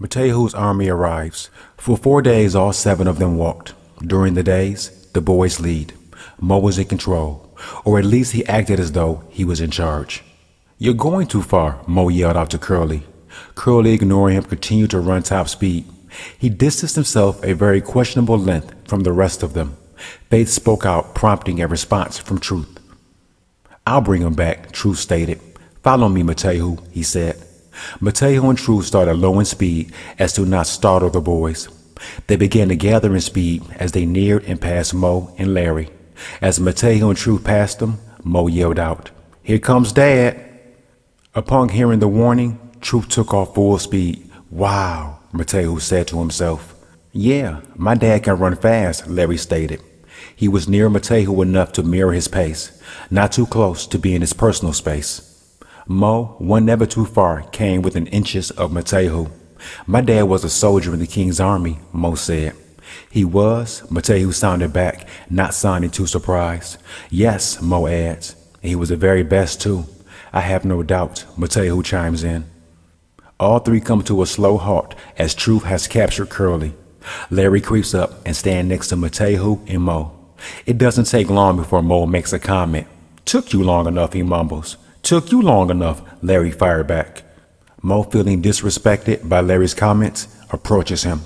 Matehu's army arrives. For four days, all seven of them walked. During the days, the boys lead. Mo was in control, or at least he acted as though he was in charge. You're going too far, Mo yelled out to Curly. Curly, ignoring him, continued to run top speed. He distanced himself a very questionable length from the rest of them. Faith spoke out, prompting a response from Truth. I'll bring him back, Truth stated. Follow me, Matehu, he said. Mateo and True started low in speed as to not startle the boys. They began to gather in speed as they neared and passed Mo and Larry. As Mateo and True passed them, Mo yelled out, Here comes Dad! Upon hearing the warning, True took off full speed. Wow, Mateo said to himself. Yeah, my dad can run fast, Larry stated. He was near Mateo enough to mirror his pace, not too close to be in his personal space. Mo, one never too far, came within inches of Matehu. My dad was a soldier in the king's army, Mo said. He was, Matehu sounded back, not sounding too surprised. Yes, Mo adds. He was the very best, too. I have no doubt, Matehu chimes in. All three come to a slow halt as Truth has captured Curly. Larry creeps up and stands next to Matehu and Mo. It doesn't take long before Mo makes a comment. Took you long enough, he mumbles. Took you long enough, Larry fired back. Mo, feeling disrespected by Larry's comments, approaches him.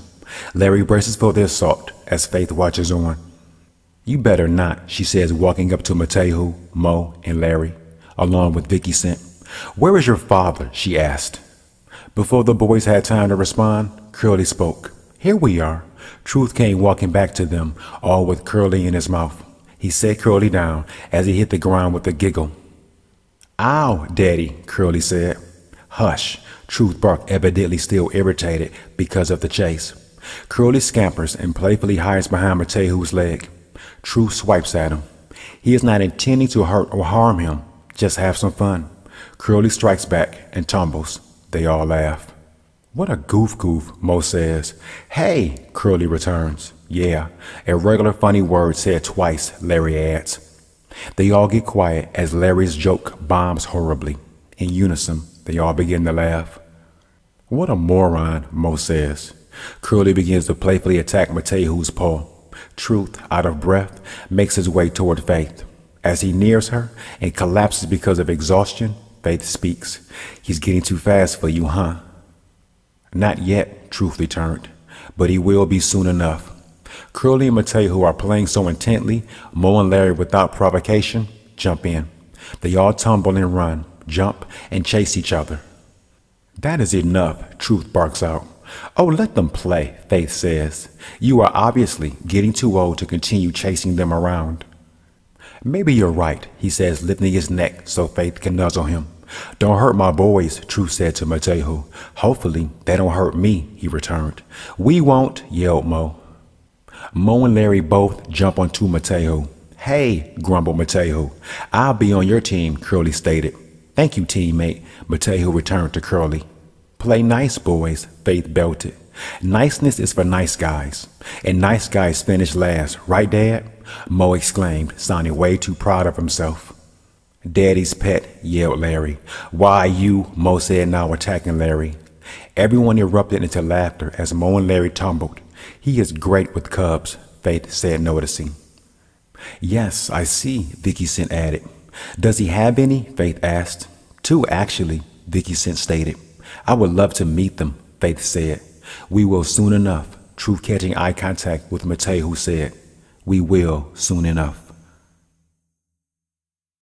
Larry braces for the assault as Faith watches on. You better not, she says, walking up to Matehu, Mo, and Larry, along with Vicky Sent. Where is your father? she asked. Before the boys had time to respond, Curly spoke. Here we are. Truth came walking back to them, all with Curly in his mouth. He set Curly down as he hit the ground with a giggle. Ow, Daddy, Curly said. Hush, Truth barked, evidently still irritated because of the chase. Curly scampers and playfully hides behind Matehu's leg. Truth swipes at him. He is not intending to hurt or harm him, just have some fun. Curly strikes back and tumbles. They all laugh. What a goof goof, Mo says. Hey, Curly returns. Yeah, a regular funny word said twice, Larry adds. They all get quiet as Larry's joke bombs horribly. In unison, they all begin to laugh. What a moron, Mo says. Curly begins to playfully attack Matehu's paw. Truth, out of breath, makes his way toward Faith. As he nears her and collapses because of exhaustion, Faith speaks. He's getting too fast for you, huh? Not yet, Truth returned, but he will be soon enough. Curly and Mateo, who are playing so intently, Mo and Larry without provocation, jump in. They all tumble and run, jump, and chase each other. That is enough, Truth barks out. Oh, let them play, Faith says. You are obviously getting too old to continue chasing them around. Maybe you're right, he says, lifting his neck so Faith can nuzzle him. Don't hurt my boys, Truth said to Mateo. Hopefully, they don't hurt me, he returned. We won't, yelled Mo. Mo and Larry both jump onto Mateo. Hey, grumbled Mateo. I'll be on your team, Curly stated. Thank you, teammate, Mateo returned to Curly. Play nice, boys, Faith belted. Niceness is for nice guys. And nice guys finish last, right, Dad? Mo exclaimed, sounding way too proud of himself. Daddy's pet, yelled Larry. Why you, Mo said, now attacking Larry. Everyone erupted into laughter as Mo and Larry tumbled. He is great with cubs, Faith said, noticing. Yes, I see, Vicky Sent added. Does he have any? Faith asked. Two, actually, Vicky Sent stated. I would love to meet them, Faith said. We will soon enough, Truth catching eye contact with Matei, who said, We will soon enough.